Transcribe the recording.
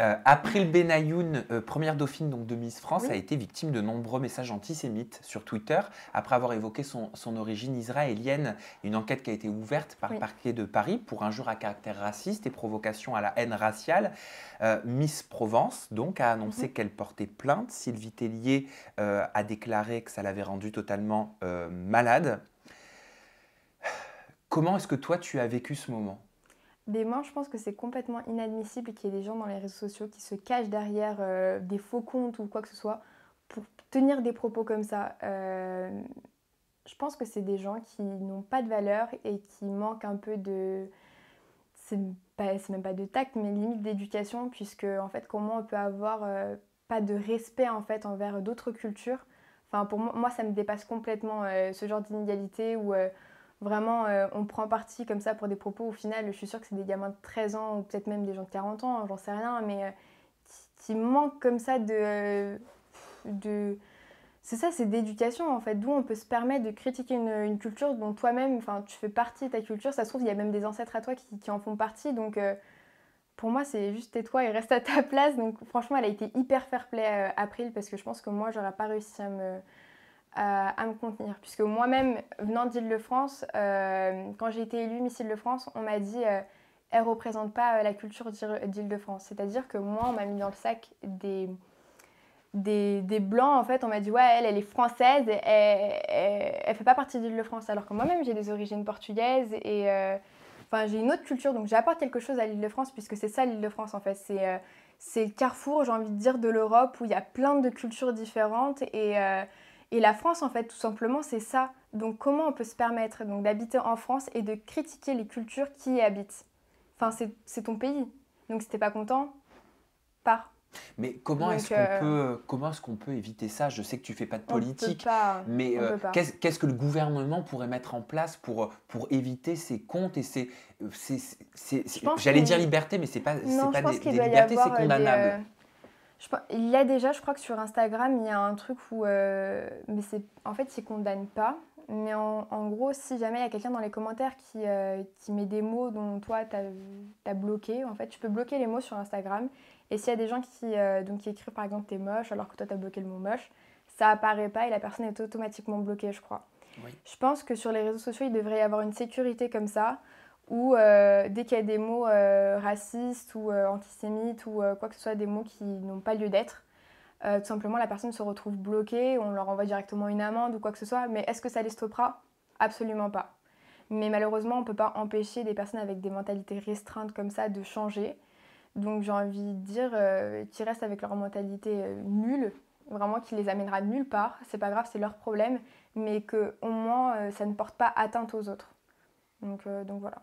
Euh, April après Benayoun, euh, première dauphine donc, de Miss France, a été victime de nombreux messages antisémites sur Twitter après avoir évoqué son, origine israélienne. Une enquête qui a été ouverte par le parquet de Paris pour injures à caractère raciste et provocation à la haine raciale. Euh, Miss Provence donc a annoncé mhm. qu'elle portait plainte. Sylvie Tellier a déclaré que ça l'avait rendue totalement malade. Comment est-ce que toi tu as vécu ce moment mais moi, je pense que c'est complètement inadmissible qu'il y ait des gens dans les réseaux sociaux qui se cachent derrière euh, des faux comptes ou quoi que ce soit pour tenir des propos comme ça. Euh, je pense que c'est des gens qui n'ont pas de valeur et qui manquent un peu de. C'est même pas de tact, mais limite d'éducation, puisque en fait, comment on peut avoir euh, pas de respect en fait envers d'autres cultures Enfin, pour moi, moi, ça me dépasse complètement ce genre d'inégalité où vraiment euh, on prend parti comme ça pour des propos, au final, je suis sûre que c'est des gamins de 13 ans ou peut-être même des gens de 40 ans, hein, j'en sais rien, mais euh, qui, manque comme ça de. Euh, de c'est ça, c'est d'éducation en fait, d'où on peut se permettre de critiquer une, culture dont toi-même, enfin, tu fais partie de ta culture. Ça se trouve, il y a même des ancêtres à toi qui, en font partie. Donc, pour moi, c'est juste tais-toi et reste à ta place. Donc, franchement, elle a été hyper fair-play April parce que je pense que moi, j'aurais pas réussi à me, euh, à me contenir. Puisque moi-même, venant d'Île-de-France, euh, quand j'ai été élue Miss Île-de-France, on m'a dit euh, elle représente pas la culture d'Île-de-France. C'est-à-dire que moi, on m'a mis dans le sac des, des, blancs, en fait. On m'a dit, ouais, elle, est française, elle, elle, fait pas partie d'Île-de-France. Alors que moi-même, j'ai des origines portugaises et. enfin, j'ai une autre culture, donc j'apporte quelque chose à l'Île-de-France, puisque c'est ça l'Île-de-France, en fait. C'est. le carrefour, j'ai envie de dire, de l'Europe, où il y a plein de cultures différentes. Et, et la France, en fait, tout simplement, c'est ça. Donc comment on peut se permettre donc d'habiter en France et de critiquer les cultures qui y habitent Enfin, c'est ton pays. Donc si t'es pas content, pars. Mais comment est-ce qu'on euh, peut, comment est-ce qu'on peut éviter ça Je sais que tu fais pas de politique, pas, mais euh, qu'est-ce que le gouvernement pourrait mettre en place pour, pour éviter ces comptes et ces, j'allais dire liberté, mais c'est pas, pas des, libertés, c'est condamnable. Euh, il y a déjà, je crois que sur Instagram, il y a un truc où. Euh, mais c'est, en fait, ils condamnent pas. Mais en, gros, si jamais il y a quelqu'un dans les commentaires qui, euh, met des mots dont toi, tu as bloqué, en fait, tu peux bloquer les mots sur Instagram. Et s'il y a des gens qui, euh, écrivent par exemple t'es moche alors que toi, tu as bloqué le mot moche, ça apparaît pas et la personne est automatiquement bloquée, je crois. Je pense que sur les réseaux sociaux, il devrait y avoir une sécurité comme ça ou euh, dès qu'il y a des mots euh, racistes ou euh, antisémites ou quoi que ce soit, des mots qui n'ont pas lieu d'être, tout simplement la personne se retrouve bloquée, on leur envoie directement une amende ou quoi que ce soit. Mais est-ce que ça les stoppera Absolument pas. Mais malheureusement, on ne peut pas empêcher des personnes avec des mentalités restreintes comme ça de changer. Donc j'ai envie de dire qu'ils restent avec leur mentalité nulle, vraiment qui les amènera nulle part. C'est pas grave, c'est leur problème, mais que au moins ça ne porte pas atteinte aux autres. donc voilà.